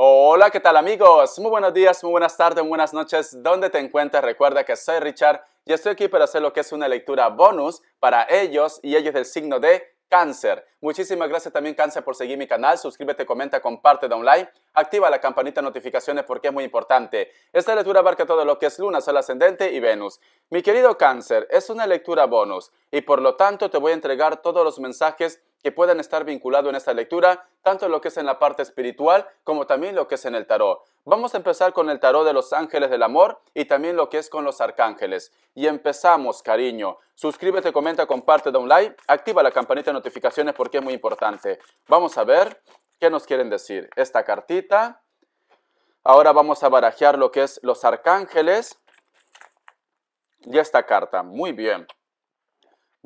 Hola, ¿qué tal amigos? Muy buenos días, muy buenas tardes, muy buenas noches. ¿Dónde te encuentras? Recuerda que soy Richard y estoy aquí para hacer lo que es una lectura bonus para ellos y ellos del signo de cáncer. Muchísimas gracias también cáncer por seguir mi canal. Suscríbete, comenta, comparte, da un like. Activa la campanita de notificaciones porque es muy importante. Esta lectura abarca todo lo que es luna, sol ascendente y Venus. Mi querido cáncer, es una lectura bonus y por lo tanto te voy a entregar todos los mensajes que puedan estar vinculados en esta lectura, tanto lo que es en la parte espiritual como también lo que es en el tarot. Vamos a empezar con el tarot de los ángeles del amor y también lo que es con los arcángeles. Y empezamos, cariño. Suscríbete, comenta, comparte, da un like, activa la campanita de notificaciones porque es muy importante. Vamos a ver qué nos quieren decir esta cartita. Ahora vamos a barajear lo que es los arcángeles y esta carta. Muy bien.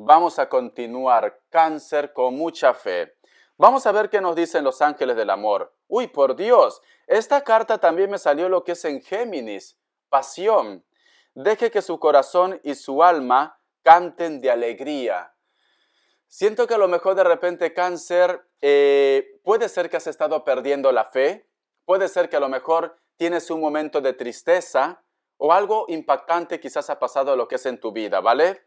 Vamos a continuar cáncer con mucha fe. Vamos a ver qué nos dicen los ángeles del amor. Uy, por Dios, esta carta también me salió lo que es en Géminis, pasión. Deje que su corazón y su alma canten de alegría. Siento que a lo mejor de repente cáncer, eh, puede ser que has estado perdiendo la fe, puede ser que a lo mejor tienes un momento de tristeza o algo impactante quizás ha pasado lo que es en tu vida, ¿vale?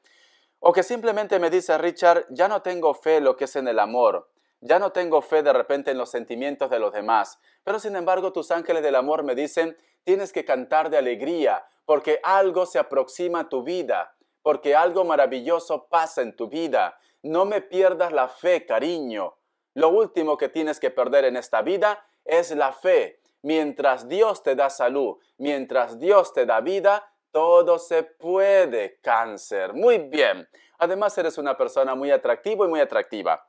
O que simplemente me dice Richard, ya no tengo fe lo que es en el amor, ya no tengo fe de repente en los sentimientos de los demás, pero sin embargo tus ángeles del amor me dicen, tienes que cantar de alegría, porque algo se aproxima a tu vida, porque algo maravilloso pasa en tu vida. No me pierdas la fe, cariño. Lo último que tienes que perder en esta vida es la fe. Mientras Dios te da salud, mientras Dios te da vida, todo se puede, cáncer. Muy bien. Además, eres una persona muy atractiva y muy atractiva.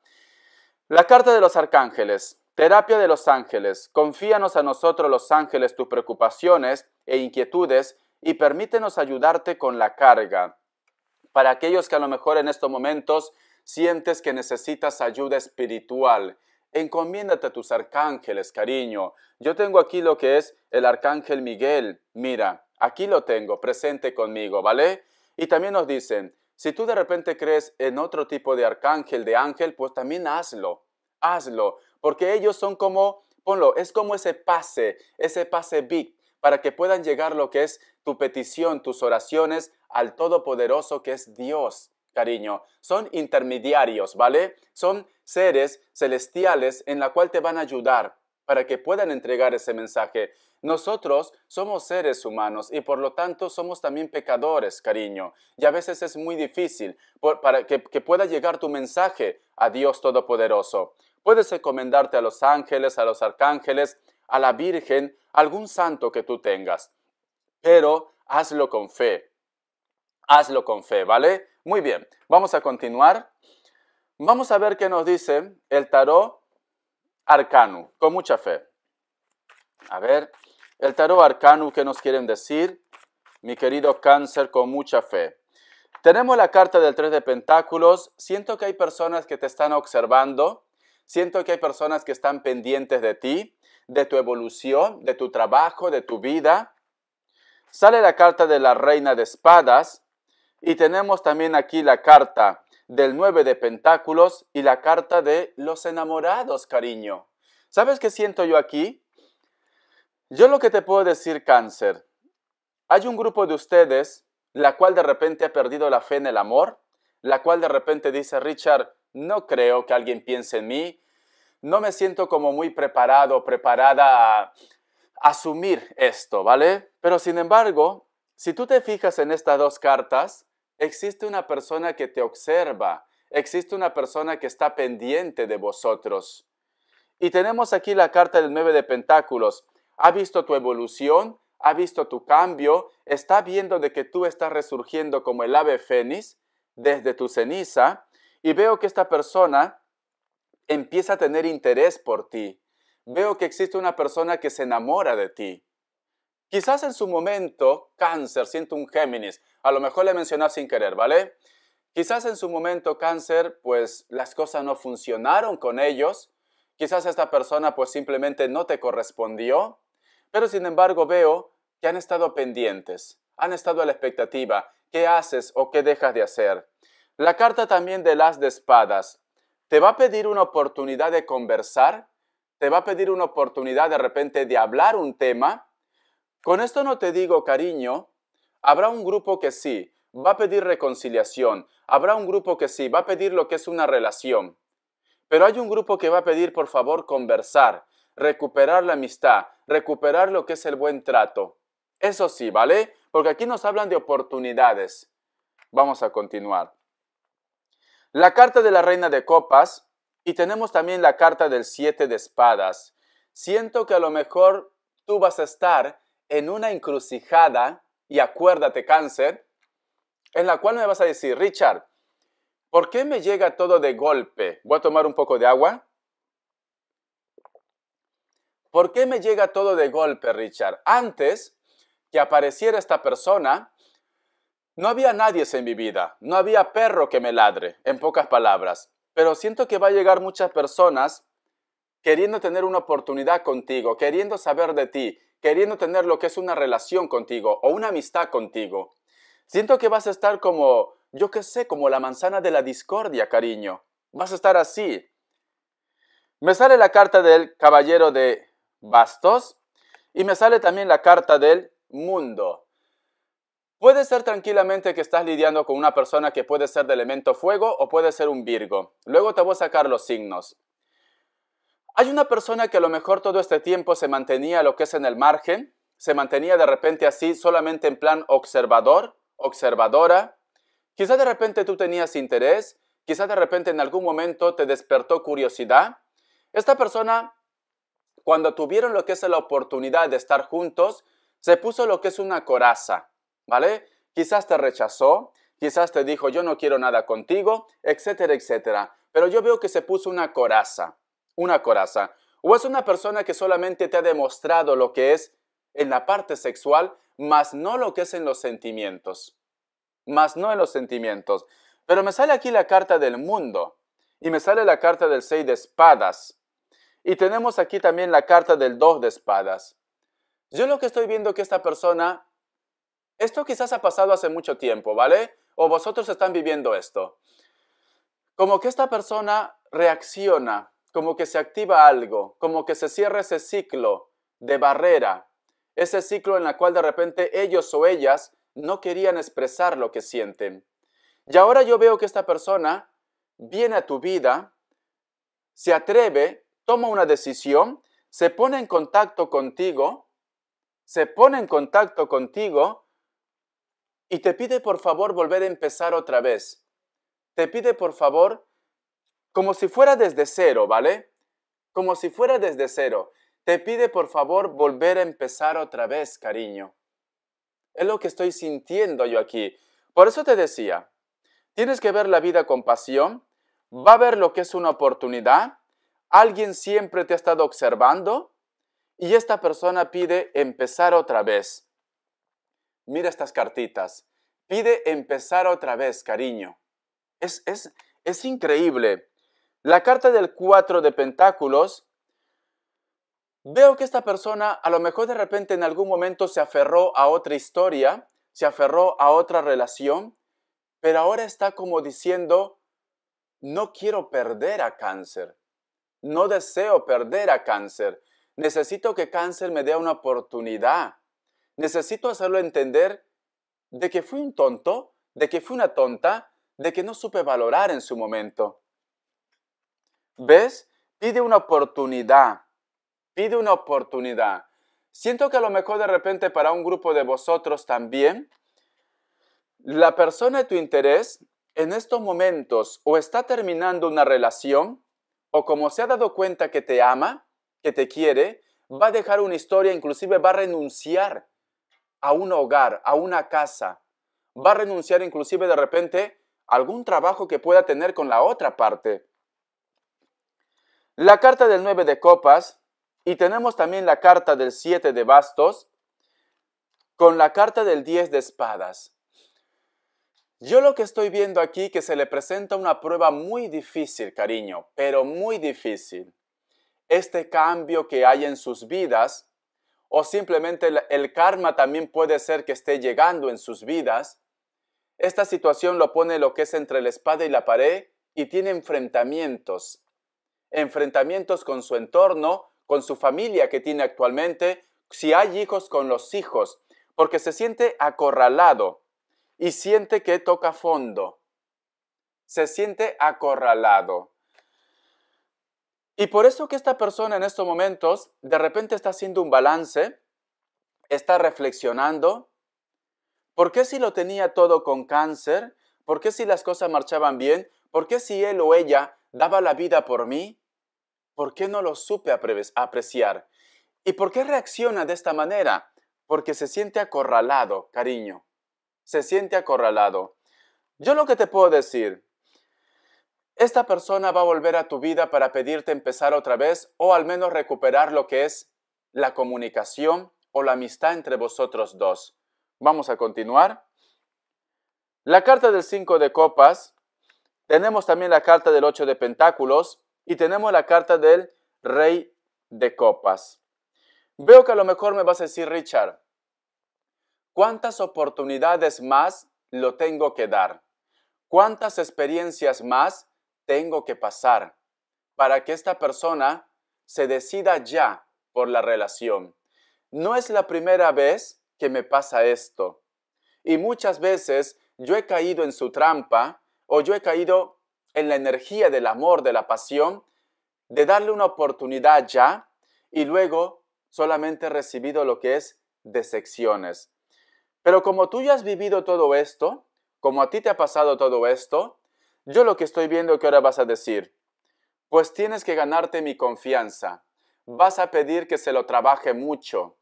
La carta de los arcángeles. Terapia de los ángeles. Confíanos a nosotros los ángeles tus preocupaciones e inquietudes y permítenos ayudarte con la carga. Para aquellos que a lo mejor en estos momentos sientes que necesitas ayuda espiritual, encomiéndate a tus arcángeles, cariño. Yo tengo aquí lo que es el arcángel Miguel. Mira, Aquí lo tengo, presente conmigo, ¿vale? Y también nos dicen, si tú de repente crees en otro tipo de arcángel, de ángel, pues también hazlo, hazlo, porque ellos son como, ponlo, es como ese pase, ese pase big, para que puedan llegar lo que es tu petición, tus oraciones al Todopoderoso que es Dios, cariño. Son intermediarios, ¿vale? Son seres celestiales en la cual te van a ayudar para que puedan entregar ese mensaje. Nosotros somos seres humanos y por lo tanto somos también pecadores, cariño. Y a veces es muy difícil para que, pueda llegar tu mensaje a Dios Todopoderoso. Puedes encomendarte a los ángeles, a los arcángeles, a la Virgen, algún santo que tú tengas. Pero hazlo con fe. Hazlo con fe, ¿vale? Muy bien, vamos a continuar. Vamos a ver qué nos dice el tarot arcano, con mucha fe. A ver, el tarot arcano ¿qué nos quieren decir, mi querido cáncer con mucha fe. Tenemos la carta del 3 de pentáculos. Siento que hay personas que te están observando. Siento que hay personas que están pendientes de ti, de tu evolución, de tu trabajo, de tu vida. Sale la carta de la reina de espadas y tenemos también aquí la carta del 9 de pentáculos y la carta de los enamorados, cariño. ¿Sabes qué siento yo aquí? Yo lo que te puedo decir, cáncer, hay un grupo de ustedes la cual de repente ha perdido la fe en el amor, la cual de repente dice, Richard, no creo que alguien piense en mí, no me siento como muy preparado, preparada a asumir esto, ¿vale? Pero sin embargo, si tú te fijas en estas dos cartas, existe una persona que te observa, existe una persona que está pendiente de vosotros. Y tenemos aquí la carta del 9 de Pentáculos ha visto tu evolución, ha visto tu cambio, está viendo de que tú estás resurgiendo como el ave fénix desde tu ceniza y veo que esta persona empieza a tener interés por ti. Veo que existe una persona que se enamora de ti. Quizás en su momento, cáncer, siento un Géminis, a lo mejor le mencionas sin querer, ¿vale? Quizás en su momento, cáncer, pues las cosas no funcionaron con ellos, quizás esta persona pues simplemente no te correspondió, pero sin embargo veo que han estado pendientes, han estado a la expectativa, qué haces o qué dejas de hacer. La carta también de las de espadas te va a pedir una oportunidad de conversar, te va a pedir una oportunidad de repente de hablar un tema. Con esto no te digo cariño, habrá un grupo que sí, va a pedir reconciliación, habrá un grupo que sí, va a pedir lo que es una relación. Pero hay un grupo que va a pedir, por favor, conversar, recuperar la amistad, recuperar lo que es el buen trato. Eso sí, ¿vale? Porque aquí nos hablan de oportunidades. Vamos a continuar. La carta de la reina de copas y tenemos también la carta del siete de espadas. Siento que a lo mejor tú vas a estar en una encrucijada, y acuérdate cáncer, en la cual me vas a decir, Richard, ¿por qué me llega todo de golpe? Voy a tomar un poco de agua. ¿Por qué me llega todo de golpe, Richard? Antes que apareciera esta persona, no había nadie en mi vida, no había perro que me ladre, en pocas palabras. Pero siento que va a llegar muchas personas queriendo tener una oportunidad contigo, queriendo saber de ti, queriendo tener lo que es una relación contigo o una amistad contigo. Siento que vas a estar como, yo qué sé, como la manzana de la discordia, cariño. Vas a estar así. Me sale la carta del caballero de bastos. Y me sale también la carta del mundo. Puede ser tranquilamente que estás lidiando con una persona que puede ser de elemento fuego o puede ser un Virgo. Luego te voy a sacar los signos. Hay una persona que a lo mejor todo este tiempo se mantenía lo que es en el margen, se mantenía de repente así solamente en plan observador, observadora. quizá de repente tú tenías interés, quizá de repente en algún momento te despertó curiosidad. Esta persona cuando tuvieron lo que es la oportunidad de estar juntos, se puso lo que es una coraza, ¿vale? Quizás te rechazó, quizás te dijo yo no quiero nada contigo, etcétera, etcétera. Pero yo veo que se puso una coraza, una coraza. O es una persona que solamente te ha demostrado lo que es en la parte sexual, más no lo que es en los sentimientos. Más no en los sentimientos. Pero me sale aquí la carta del mundo y me sale la carta del seis de espadas. Y tenemos aquí también la carta del dos de espadas. Yo lo que estoy viendo que esta persona, esto quizás ha pasado hace mucho tiempo, ¿vale? O vosotros están viviendo esto. Como que esta persona reacciona, como que se activa algo, como que se cierra ese ciclo de barrera, ese ciclo en el cual de repente ellos o ellas no querían expresar lo que sienten. Y ahora yo veo que esta persona viene a tu vida, se atreve toma una decisión, se pone en contacto contigo, se pone en contacto contigo y te pide por favor volver a empezar otra vez. Te pide por favor como si fuera desde cero, ¿vale? Como si fuera desde cero. Te pide por favor volver a empezar otra vez, cariño. Es lo que estoy sintiendo yo aquí. Por eso te decía, tienes que ver la vida con pasión, va a ver lo que es una oportunidad, alguien siempre te ha estado observando y esta persona pide empezar otra vez. Mira estas cartitas. Pide empezar otra vez, cariño. Es, es, es increíble. La carta del 4 de Pentáculos, veo que esta persona a lo mejor de repente en algún momento se aferró a otra historia, se aferró a otra relación, pero ahora está como diciendo, no quiero perder a cáncer, no deseo perder a cáncer. Necesito que cáncer me dé una oportunidad. Necesito hacerlo entender de que fui un tonto, de que fui una tonta, de que no supe valorar en su momento. ¿Ves? Pide una oportunidad. Pide una oportunidad. Siento que a lo mejor de repente para un grupo de vosotros también, la persona de tu interés en estos momentos o está terminando una relación o como se ha dado cuenta que te ama, que te quiere, mm. va a dejar una historia, inclusive va a renunciar a un hogar, a una casa, va a renunciar inclusive de repente a algún trabajo que pueda tener con la otra parte. La carta del 9 de copas y tenemos también la carta del 7 de bastos con la carta del 10 de espadas. Yo lo que estoy viendo aquí que se le presenta una prueba muy difícil, cariño, pero muy difícil. Este cambio que hay en sus vidas, o simplemente el, karma también puede ser que esté llegando en sus vidas, esta situación lo pone lo que es entre la espada y la pared y tiene enfrentamientos. Enfrentamientos con su entorno, con su familia que tiene actualmente, si hay hijos con los hijos, porque se siente acorralado y siente que toca fondo. Se siente acorralado. Y por eso que esta persona en estos momentos de repente está haciendo un balance, está reflexionando, ¿por qué si lo tenía todo con cáncer? ¿Por qué si las cosas marchaban bien? ¿Por qué si él o ella daba la vida por mí? ¿Por qué no lo supe apreciar? ¿Y por qué reacciona de esta manera? Porque se siente acorralado, cariño se siente acorralado. Yo lo que te puedo decir, esta persona va a volver a tu vida para pedirte empezar otra vez o al menos recuperar lo que es la comunicación o la amistad entre vosotros dos. Vamos a continuar. La carta del 5 de copas, tenemos también la carta del 8 de pentáculos y tenemos la carta del rey de copas. Veo que a lo mejor me vas a decir, Richard, ¿Cuántas oportunidades más lo tengo que dar? ¿Cuántas experiencias más tengo que pasar para que esta persona se decida ya por la relación? No es la primera vez que me pasa esto. Y muchas veces yo he caído en su trampa o yo he caído en la energía del amor, de la pasión, de darle una oportunidad ya y luego solamente he recibido lo que es decepciones. Pero como tú ya has vivido todo esto, como a ti te ha pasado todo esto, yo lo que estoy viendo que ahora vas a decir, pues tienes que ganarte mi confianza, vas a pedir que se lo trabaje mucho.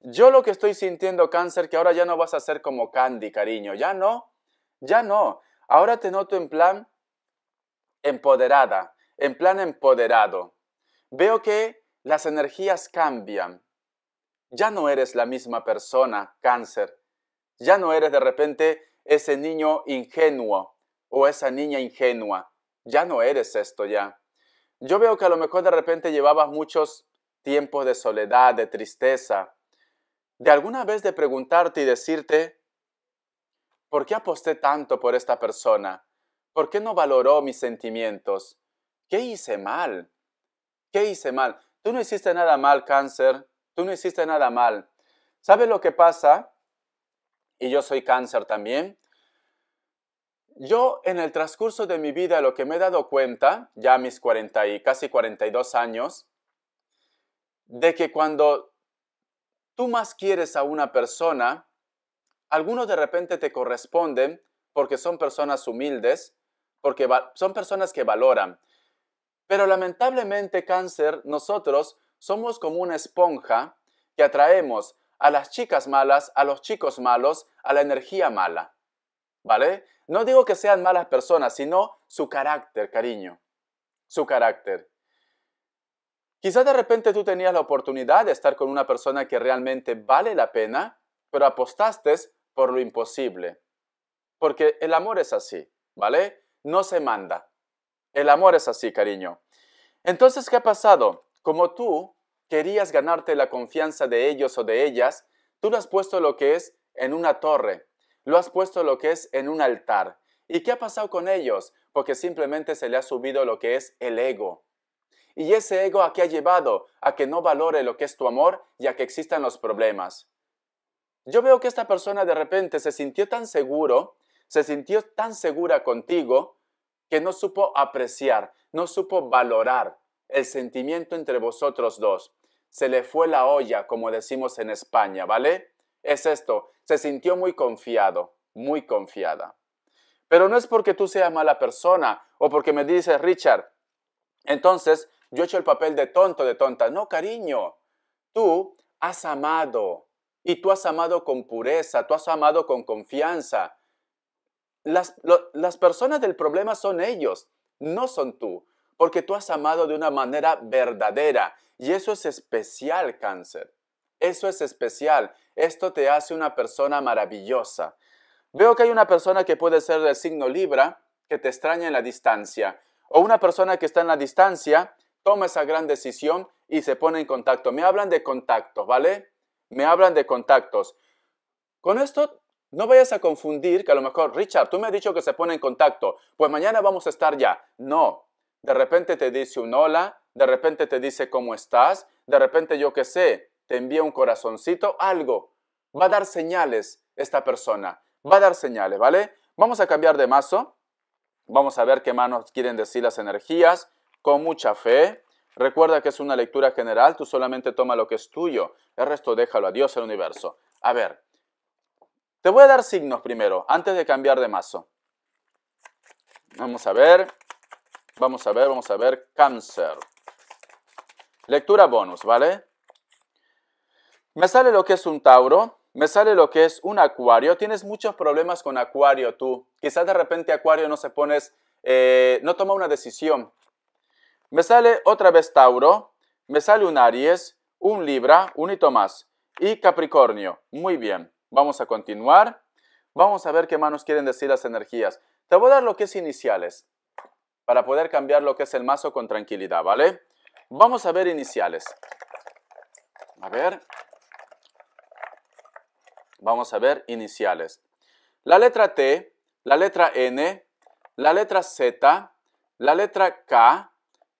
Yo lo que estoy sintiendo cáncer, que ahora ya no vas a ser como Candy, cariño, ya no, ya no. Ahora te noto en plan empoderada, en plan empoderado. Veo que las energías cambian. Ya no eres la misma persona, cáncer. Ya no eres de repente ese niño ingenuo o esa niña ingenua. Ya no eres esto ya. Yo veo que a lo mejor de repente llevabas muchos tiempos de soledad, de tristeza, de alguna vez de preguntarte y decirte, ¿por qué aposté tanto por esta persona? ¿Por qué no valoró mis sentimientos? ¿Qué hice mal? ¿Qué hice mal? Tú no hiciste nada mal, cáncer. Tú no hiciste nada mal. ¿Sabes lo que pasa? y yo soy cáncer también. Yo en el transcurso de mi vida lo que me he dado cuenta, ya a mis 40 y casi 42 años, de que cuando tú más quieres a una persona, algunos de repente te corresponden porque son personas humildes, porque son personas que valoran. Pero lamentablemente cáncer, nosotros somos como una esponja que atraemos a las chicas malas, a los chicos malos, a la energía mala. ¿Vale? No digo que sean malas personas, sino su carácter, cariño. Su carácter. Quizás de repente tú tenías la oportunidad de estar con una persona que realmente vale la pena, pero apostaste por lo imposible. Porque el amor es así, ¿vale? No se manda. El amor es así, cariño. Entonces, ¿qué ha pasado? Como tú querías ganarte la confianza de ellos o de ellas, tú lo has puesto lo que es en una torre, lo has puesto lo que es en un altar. ¿Y qué ha pasado con ellos? Porque simplemente se le ha subido lo que es el ego. Y ese ego a qué ha llevado? A que no valore lo que es tu amor y a que existan los problemas. Yo veo que esta persona de repente se sintió tan seguro, se sintió tan segura contigo, que no supo apreciar, no supo valorar el sentimiento entre vosotros dos se le fue la olla, como decimos en España, ¿vale? Es esto, se sintió muy confiado, muy confiada. Pero no es porque tú seas mala persona o porque me dices, Richard, entonces yo he hecho el papel de tonto, de tonta. No, cariño, tú has amado y tú has amado con pureza, tú has amado con confianza. Las, las personas del problema son ellos, no son tú, porque tú has amado de una manera verdadera y eso es especial, cáncer. Eso es especial. Esto te hace una persona maravillosa. Veo que hay una persona que puede ser del signo Libra que te extraña en la distancia. O una persona que está en la distancia toma esa gran decisión y se pone en contacto. Me hablan de contactos, ¿vale? Me hablan de contactos. Con esto no vayas a confundir que a lo mejor, Richard, tú me has dicho que se pone en contacto, pues mañana vamos a estar ya. No, de repente te dice un hola, de repente te dice cómo estás, de repente yo qué sé, te envía un corazoncito, algo. Va a dar señales esta persona, va a dar señales, ¿vale? Vamos a cambiar de mazo, vamos a ver qué manos quieren decir las energías, con mucha fe. Recuerda que es una lectura general, tú solamente toma lo que es tuyo, el resto déjalo a Dios, al universo. A ver, te voy a dar signos primero, antes de cambiar de mazo. Vamos a ver. Vamos a ver, vamos a ver, cáncer. Lectura bonus, ¿vale? Me sale lo que es un Tauro, me sale lo que es un Acuario. Tienes muchos problemas con Acuario tú. Quizás de repente Acuario no se pones, eh, no toma una decisión. Me sale otra vez Tauro, me sale un Aries, un Libra, un hito más y Capricornio. Muy bien, vamos a continuar. Vamos a ver qué manos quieren decir las energías. Te voy a dar lo que es iniciales para poder cambiar lo que es el mazo con tranquilidad, ¿vale? Vamos a ver iniciales. A ver. Vamos a ver iniciales. La letra T, la letra N, la letra Z, la letra K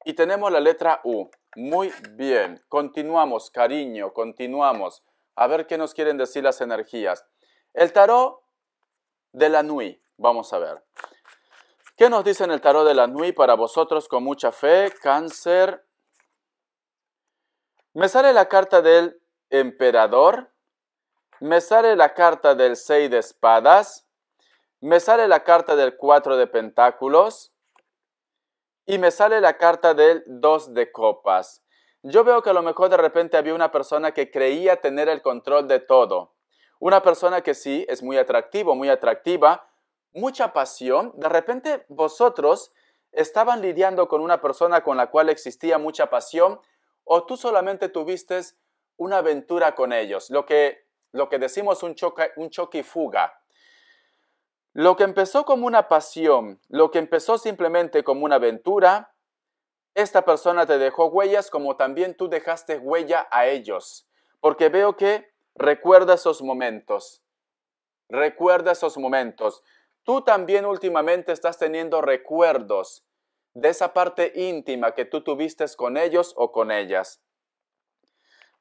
y tenemos la letra U. Muy bien. Continuamos, cariño, continuamos. A ver qué nos quieren decir las energías. El tarot de la Nui. Vamos a ver. ¿Qué nos dice en el tarot de la Nui para vosotros con mucha fe? Cáncer. Me sale la carta del emperador. Me sale la carta del 6 de espadas. Me sale la carta del 4 de pentáculos. Y me sale la carta del 2 de copas. Yo veo que a lo mejor de repente había una persona que creía tener el control de todo. Una persona que sí es muy atractivo, muy atractiva, mucha pasión, de repente vosotros estaban lidiando con una persona con la cual existía mucha pasión o tú solamente tuviste una aventura con ellos, lo que, lo que decimos un choque, un choque y fuga. Lo que empezó como una pasión, lo que empezó simplemente como una aventura, esta persona te dejó huellas como también tú dejaste huella a ellos, porque veo que recuerda esos momentos, recuerda esos momentos. Tú también últimamente estás teniendo recuerdos de esa parte íntima que tú tuviste con ellos o con ellas.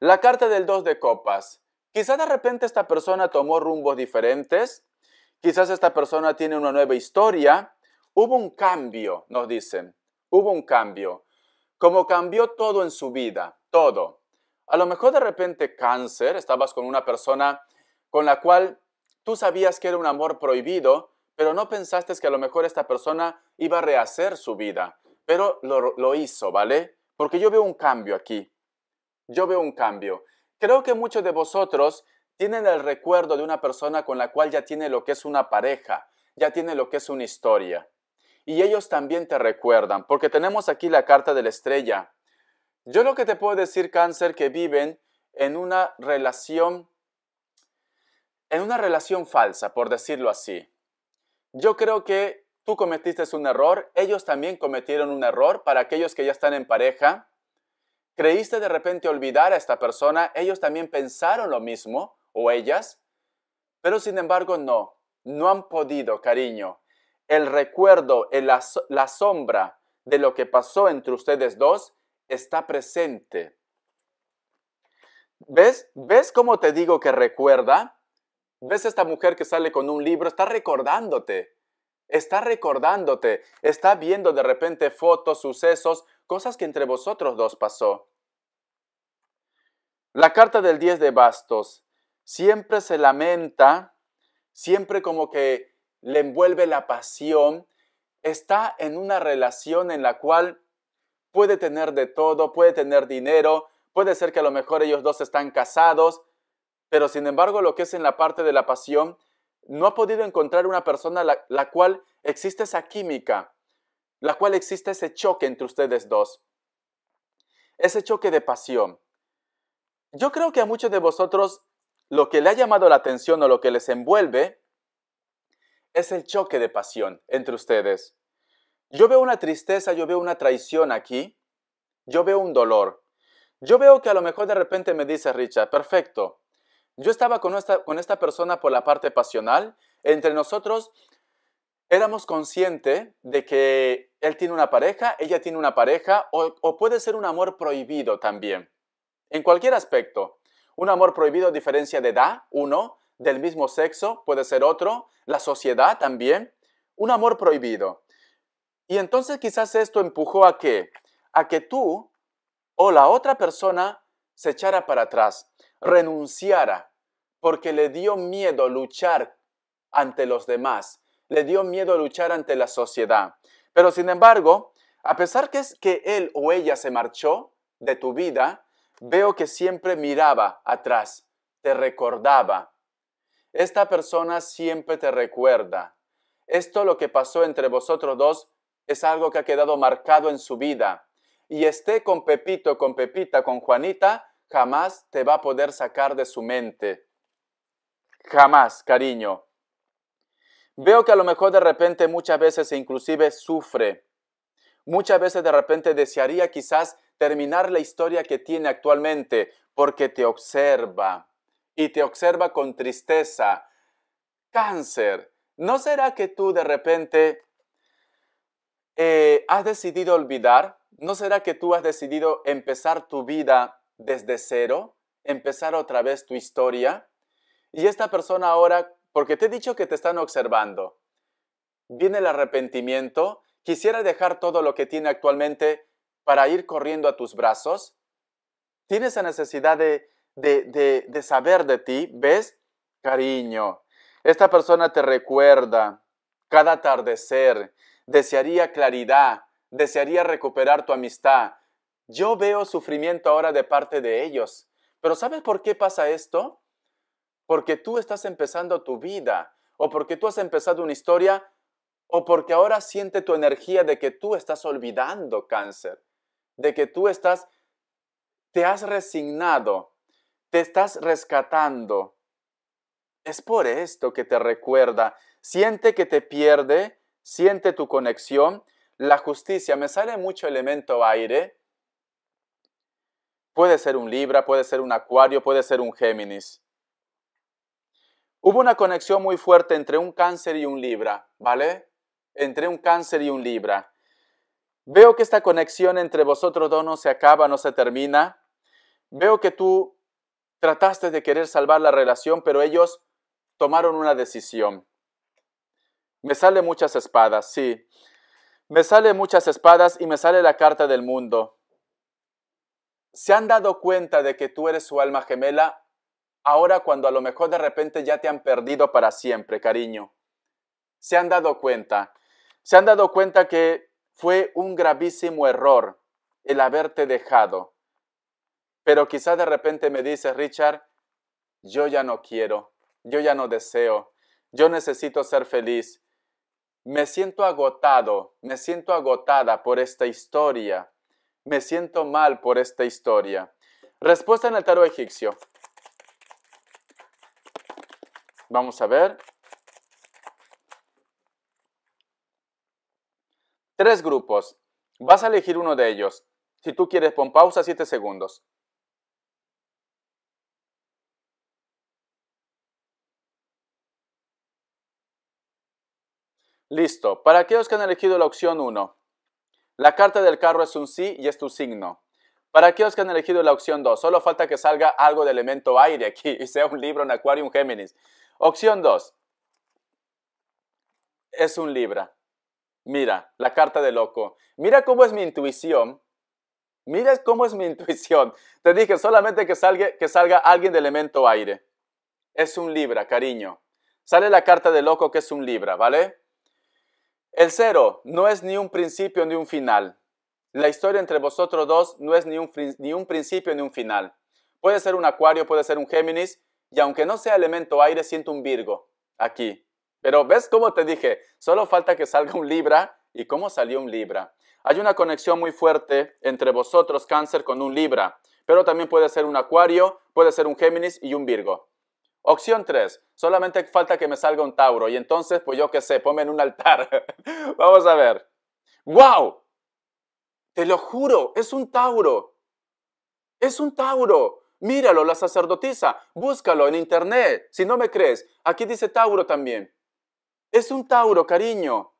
La carta del 2 de copas. Quizás de repente esta persona tomó rumbos diferentes, quizás esta persona tiene una nueva historia. Hubo un cambio, nos dicen, hubo un cambio. Como cambió todo en su vida, todo. A lo mejor de repente cáncer, estabas con una persona con la cual tú sabías que era un amor prohibido, pero no pensaste que a lo mejor esta persona iba a rehacer su vida, pero lo, lo hizo, ¿vale? Porque yo veo un cambio aquí. Yo veo un cambio. Creo que muchos de vosotros tienen el recuerdo de una persona con la cual ya tiene lo que es una pareja, ya tiene lo que es una historia. Y ellos también te recuerdan, porque tenemos aquí la carta de la estrella. Yo lo que te puedo decir, cáncer, que viven en una relación, en una relación falsa, por decirlo así. Yo creo que tú cometiste un error, ellos también cometieron un error para aquellos que ya están en pareja. Creíste de repente olvidar a esta persona, ellos también pensaron lo mismo, o ellas, pero sin embargo no, no han podido, cariño. El recuerdo, la sombra de lo que pasó entre ustedes dos está presente. ¿Ves? ¿Ves cómo te digo que recuerda? ¿Ves esta mujer que sale con un libro? Está recordándote. Está recordándote. Está viendo de repente fotos, sucesos, cosas que entre vosotros dos pasó. La carta del 10 de bastos siempre se lamenta, siempre como que le envuelve la pasión. Está en una relación en la cual puede tener de todo, puede tener dinero, puede ser que a lo mejor ellos dos están casados, pero sin embargo, lo que es en la parte de la pasión, no ha podido encontrar una persona la, cual existe esa química, la cual existe ese choque entre ustedes dos, ese choque de pasión. Yo creo que a muchos de vosotros lo que le ha llamado la atención o lo que les envuelve es el choque de pasión entre ustedes. Yo veo una tristeza, yo veo una traición aquí, yo veo un dolor. Yo veo que a lo mejor de repente me dice Richard, perfecto, yo estaba con esta, con esta persona por la parte pasional. Entre nosotros éramos conscientes de que él tiene una pareja, ella tiene una pareja, o, puede ser un amor prohibido también. En cualquier aspecto, un amor prohibido a diferencia de edad, uno, del mismo sexo, puede ser otro, la sociedad también, un amor prohibido. Y entonces quizás esto empujó a que, a que tú o la otra persona se echara para atrás, renunciara porque le dio miedo luchar ante los demás, le dio miedo luchar ante la sociedad. Pero sin embargo, a pesar que, es que él o ella se marchó de tu vida, veo que siempre miraba atrás, te recordaba. Esta persona siempre te recuerda. Esto lo que pasó entre vosotros dos es algo que ha quedado marcado en su vida. Y esté con Pepito, con Pepita, con Juanita, jamás te va a poder sacar de su mente. Jamás, cariño. Veo que a lo mejor de repente muchas veces e inclusive sufre. Muchas veces de repente desearía quizás terminar la historia que tiene actualmente porque te observa y te observa con tristeza. Cáncer, ¿no será que tú de repente eh, has decidido olvidar? ¿No será que tú has decidido empezar tu vida desde cero, empezar otra vez tu historia. Y esta persona ahora, porque te he dicho que te están observando, viene el arrepentimiento, quisiera dejar todo lo que tiene actualmente para ir corriendo a tus brazos. Tiene esa necesidad de saber de ti, ¿ves? Cariño, esta persona te recuerda cada atardecer, desearía claridad, desearía recuperar tu amistad, yo veo sufrimiento ahora de parte de ellos. Pero ¿sabes por qué pasa esto? Porque tú estás empezando tu vida, o porque tú has empezado una historia, o porque ahora siente tu energía de que tú estás olvidando cáncer, de que tú estás, te has resignado, te estás rescatando. Es por esto que te recuerda. Siente que te pierde, siente tu conexión. La justicia, me sale mucho elemento aire, Puede ser un Libra, puede ser un Acuario, puede ser un Géminis. Hubo una conexión muy fuerte entre un cáncer y un Libra, ¿vale? Entre un cáncer y un Libra. Veo que esta conexión entre vosotros dos no se acaba, no se termina. Veo que tú trataste de querer salvar la relación, pero ellos tomaron una decisión. Me sale muchas espadas, sí. Me sale muchas espadas y me sale la carta del mundo. ¿Se han dado cuenta de que tú eres su alma gemela ahora cuando a lo mejor de repente ya te han perdido para siempre, cariño? ¿Se han dado cuenta? ¿Se han dado cuenta que fue un gravísimo error el haberte dejado? Pero quizás de repente me dices, Richard, yo ya no quiero, yo ya no deseo, yo necesito ser feliz. Me siento agotado, me siento agotada por esta historia, me siento mal por esta historia. Respuesta en el tarot egipcio. Vamos a ver. Tres grupos. Vas a elegir uno de ellos. Si tú quieres, pon pausa siete segundos. Listo. Para aquellos que han elegido la opción 1, la carta del carro es un sí y es tu signo. Para aquellos que han elegido la opción 2, solo falta que salga algo de elemento aire aquí y sea un libro, un acuario, un Géminis. Opción 2. Es un Libra. Mira, la carta de loco. Mira cómo es mi intuición. Mira cómo es mi intuición. Te dije solamente que salga, que salga alguien de elemento aire. Es un Libra, cariño. Sale la carta de loco que es un Libra, ¿vale? El cero no es ni un principio ni un final. La historia entre vosotros dos no es ni un, principio ni un final. Puede ser un acuario, puede ser un Géminis, y aunque no sea elemento aire, siento un Virgo aquí. Pero ves cómo te dije, solo falta que salga un Libra y cómo salió un Libra. Hay una conexión muy fuerte entre vosotros, cáncer, con un Libra, pero también puede ser un acuario, puede ser un Géminis y un Virgo. Opción 3, solamente falta que me salga un Tauro y entonces, pues yo qué sé, ponme en un altar. Vamos a ver. ¡Wow! Te lo juro, es un Tauro. Es un Tauro. Míralo, la sacerdotisa. Búscalo en internet. Si no me crees, aquí dice Tauro también. Es un Tauro, cariño.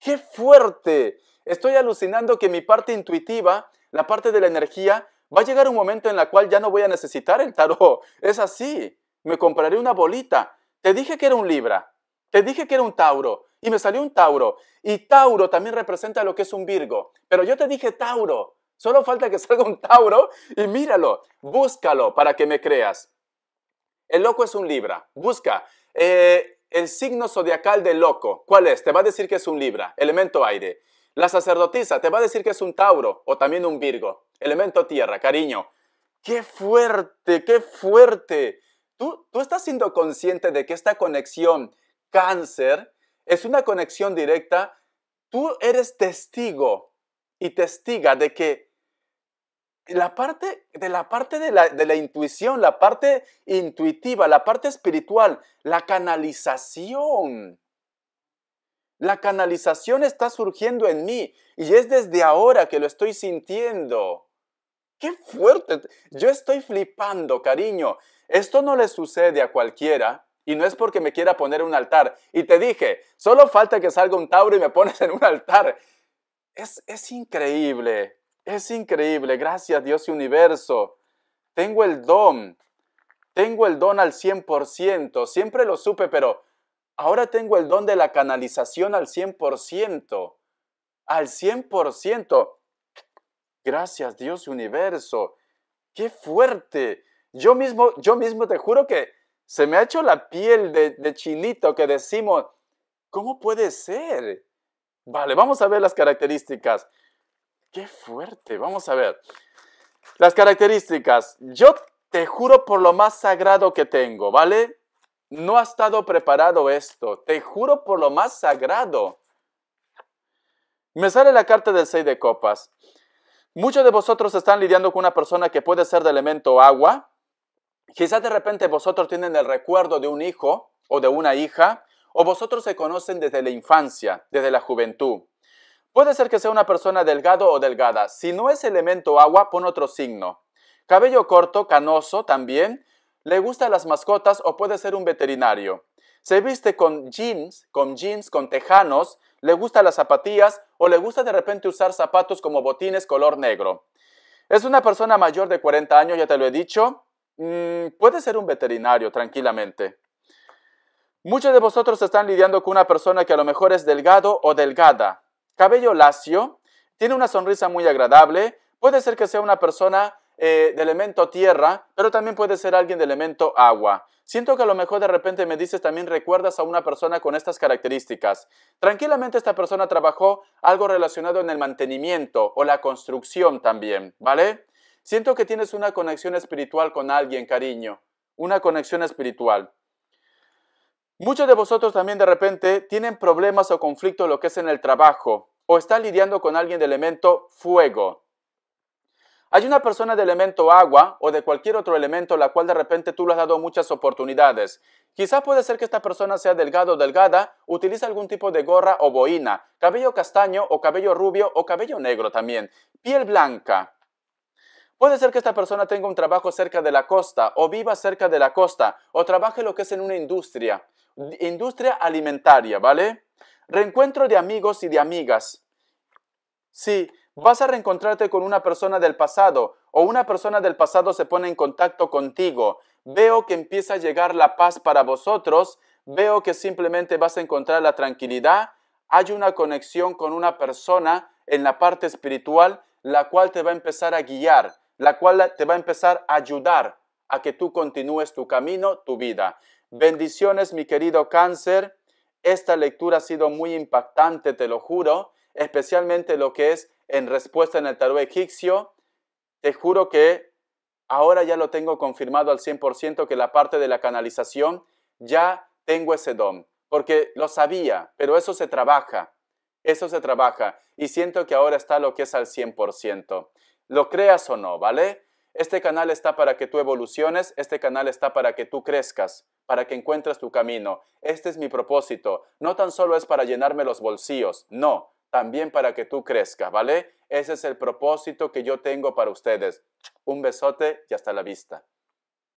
¡Qué fuerte! Estoy alucinando que mi parte intuitiva, la parte de la energía, va a llegar un momento en la cual ya no voy a necesitar el tarot. Es así me compraré una bolita. Te dije que era un Libra, te dije que era un Tauro y me salió un Tauro. Y Tauro también representa lo que es un Virgo. Pero yo te dije Tauro, solo falta que salga un Tauro y míralo, búscalo para que me creas. El loco es un Libra, busca. Eh, el signo zodiacal del loco, ¿cuál es? Te va a decir que es un Libra, elemento aire. La sacerdotisa te va a decir que es un Tauro o también un Virgo, elemento tierra, cariño. ¡Qué fuerte, qué fuerte! ¿Tú, estás siendo consciente de que esta conexión cáncer es una conexión directa? Tú eres testigo y testiga de que la parte de la parte de la, de la intuición, la parte intuitiva, la parte espiritual, la canalización. La canalización está surgiendo en mí y es desde ahora que lo estoy sintiendo. ¡Qué fuerte! Yo estoy flipando, cariño. Esto no le sucede a cualquiera y no es porque me quiera poner un altar. Y te dije, solo falta que salga un Tauro y me pones en un altar. Es, es increíble, es increíble. Gracias Dios y universo. Tengo el don, tengo el don al 100%. Siempre lo supe, pero ahora tengo el don de la canalización al 100%. Al 100%. Gracias Dios y universo. Qué fuerte. Yo mismo, yo mismo te juro que se me ha hecho la piel de, de chinito que decimos, ¿cómo puede ser? Vale, vamos a ver las características. Qué fuerte, vamos a ver. Las características. Yo te juro por lo más sagrado que tengo, ¿vale? No ha estado preparado esto. Te juro por lo más sagrado. Me sale la carta del 6 de copas. Muchos de vosotros están lidiando con una persona que puede ser de elemento agua, Quizás de repente vosotros tienen el recuerdo de un hijo o de una hija, o vosotros se conocen desde la infancia, desde la juventud. Puede ser que sea una persona delgado o delgada. Si no es elemento agua, pon otro signo. Cabello corto, canoso también. Le gusta las mascotas o puede ser un veterinario. Se viste con jeans, con jeans, con tejanos. Le gusta las zapatillas o le gusta de repente usar zapatos como botines color negro. Es una persona mayor de 40 años, ya te lo he dicho. Mm, puede ser un veterinario tranquilamente. Muchos de vosotros están lidiando con una persona que a lo mejor es delgado o delgada, cabello lacio, tiene una sonrisa muy agradable, puede ser que sea una persona eh, de elemento tierra, pero también puede ser alguien de elemento agua. Siento que a lo mejor de repente me dices también recuerdas a una persona con estas características. Tranquilamente esta persona trabajó algo relacionado en el mantenimiento o la construcción también, ¿vale? Siento que tienes una conexión espiritual con alguien, cariño, una conexión espiritual. Muchos de vosotros también de repente tienen problemas o conflictos lo que es en el trabajo o están lidiando con alguien de elemento fuego. Hay una persona de elemento agua o de cualquier otro elemento la cual de repente tú le has dado muchas oportunidades. Quizás puede ser que esta persona sea delgado o delgada, utiliza algún tipo de gorra o boina, cabello castaño o cabello rubio o cabello negro también, piel blanca. Puede ser que esta persona tenga un trabajo cerca de la costa o viva cerca de la costa o trabaje lo que es en una industria, industria alimentaria, ¿vale? Reencuentro de amigos y de amigas. Si vas a reencontrarte con una persona del pasado o una persona del pasado se pone en contacto contigo, veo que empieza a llegar la paz para vosotros, veo que simplemente vas a encontrar la tranquilidad, hay una conexión con una persona en la parte espiritual la cual te va a empezar a guiar, la cual te va a empezar a ayudar a que tú continúes tu camino, tu vida. Bendiciones, mi querido cáncer. Esta lectura ha sido muy impactante, te lo juro, especialmente lo que es en respuesta en el tarot egipcio. Te juro que ahora ya lo tengo confirmado al 100% que la parte de la canalización ya tengo ese don, porque lo sabía, pero eso se trabaja, eso se trabaja y siento que ahora está lo que es al 100%. Lo creas o no, ¿vale? Este canal está para que tú evoluciones, este canal está para que tú crezcas, para que encuentres tu camino. Este es mi propósito. No tan solo es para llenarme los bolsillos, no, también para que tú crezcas, ¿vale? Ese es el propósito que yo tengo para ustedes. Un besote y hasta la vista.